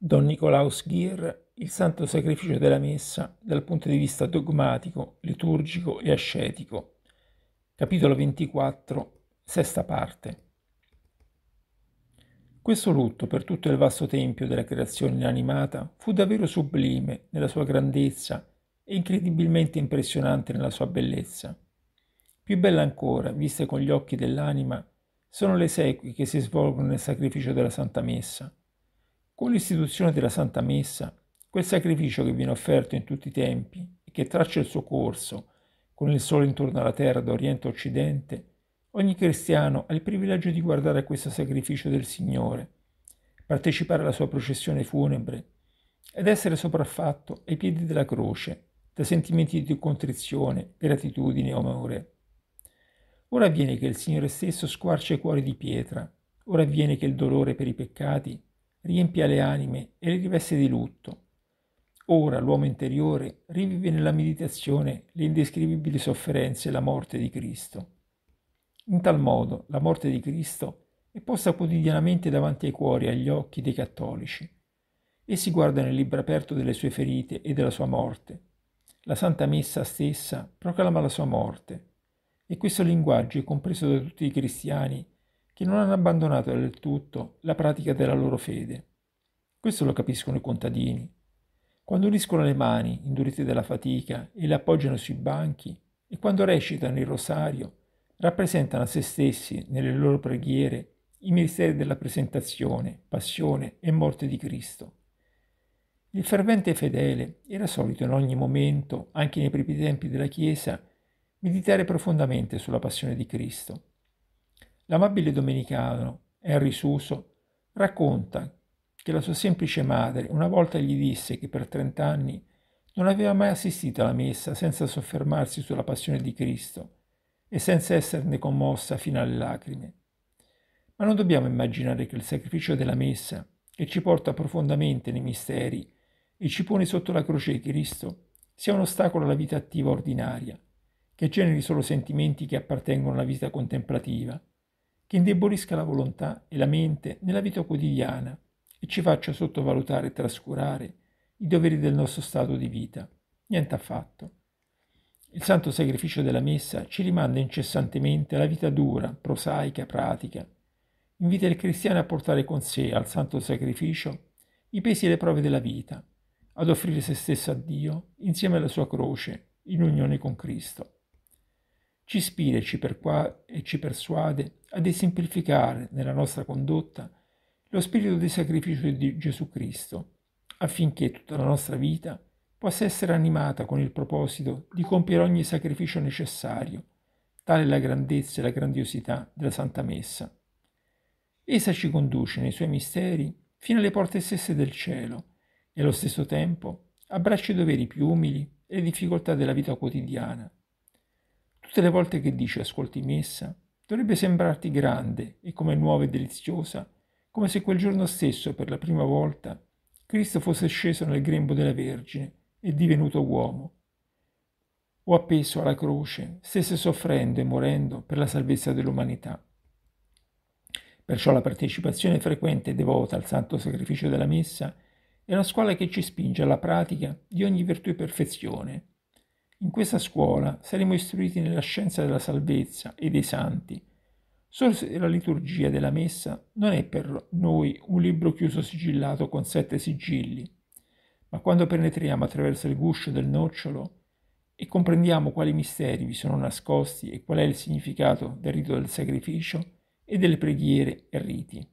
Don Nicolaus Gir, il santo sacrificio della messa dal punto di vista dogmatico, liturgico e ascetico. Capitolo 24, sesta parte. Questo lutto per tutto il vasto tempio della creazione inanimata fu davvero sublime nella sua grandezza e incredibilmente impressionante nella sua bellezza. Più bella ancora, viste con gli occhi dell'anima, sono le esequie che si svolgono nel sacrificio della Santa Messa – con l'istituzione della Santa Messa, quel sacrificio che viene offerto in tutti i tempi e che traccia il suo corso, con il sole intorno alla terra da oriente a occidente, ogni cristiano ha il privilegio di guardare a questo sacrificio del Signore, partecipare alla sua processione funebre ed essere sopraffatto ai piedi della croce da sentimenti di contrizione, gratitudine e amore. Ora avviene che il Signore stesso squarcia i cuori di pietra, ora avviene che il dolore per i peccati riempia le anime e le riveste di lutto. Ora l'uomo interiore rivive nella meditazione le indescrivibili sofferenze e la morte di Cristo. In tal modo la morte di Cristo è posta quotidianamente davanti ai cuori e agli occhi dei cattolici. Essi guardano il libro aperto delle sue ferite e della sua morte. La Santa Messa stessa proclama la sua morte. E questo linguaggio è compreso da tutti i cristiani che non hanno abbandonato del tutto la pratica della loro fede. Questo lo capiscono i contadini. Quando uniscono le mani, indurite dalla fatica, e le appoggiano sui banchi, e quando recitano il rosario, rappresentano a se stessi, nelle loro preghiere, i misteri della presentazione, passione e morte di Cristo. Il fervente fedele era solito in ogni momento, anche nei primi tempi della Chiesa, meditare profondamente sulla passione di Cristo L'amabile domenicano, Henry Suso, racconta che la sua semplice madre una volta gli disse che per 30 anni non aveva mai assistito alla messa senza soffermarsi sulla passione di Cristo e senza esserne commossa fino alle lacrime. Ma non dobbiamo immaginare che il sacrificio della messa, che ci porta profondamente nei misteri e ci pone sotto la croce di Cristo, sia un ostacolo alla vita attiva ordinaria, che generi solo sentimenti che appartengono alla vita contemplativa, che indebolisca la volontà e la mente nella vita quotidiana e ci faccia sottovalutare e trascurare i doveri del nostro stato di vita. Niente affatto. Il santo sacrificio della messa ci rimanda incessantemente alla vita dura, prosaica, pratica. Invita il cristiano a portare con sé al santo sacrificio i pesi e le prove della vita, ad offrire se stesso a Dio insieme alla sua croce, in unione con Cristo ci ispira e ci, persuade ad esemplificare nella nostra condotta lo spirito di sacrificio di Gesù Cristo, affinché tutta la nostra vita possa essere animata con il proposito di compiere ogni sacrificio necessario, tale è la grandezza e la grandiosità della Santa Messa. Essa ci conduce nei suoi misteri fino alle porte stesse del cielo e allo stesso tempo abbraccia i doveri più umili e le difficoltà della vita quotidiana, Tutte le volte che dici ascolti messa, dovrebbe sembrarti grande e come nuova e deliziosa, come se quel giorno stesso, per la prima volta, Cristo fosse sceso nel grembo della Vergine e divenuto uomo, o appeso alla croce, stesse soffrendo e morendo per la salvezza dell'umanità. Perciò la partecipazione frequente e devota al santo sacrificio della Messa è la scuola che ci spinge alla pratica di ogni virtù e perfezione, in questa scuola saremo istruiti nella scienza della salvezza e dei santi. Solo se la liturgia della Messa non è per noi un libro chiuso sigillato con sette sigilli, ma quando penetriamo attraverso il guscio del nocciolo e comprendiamo quali misteri vi sono nascosti e qual è il significato del rito del sacrificio e delle preghiere e riti.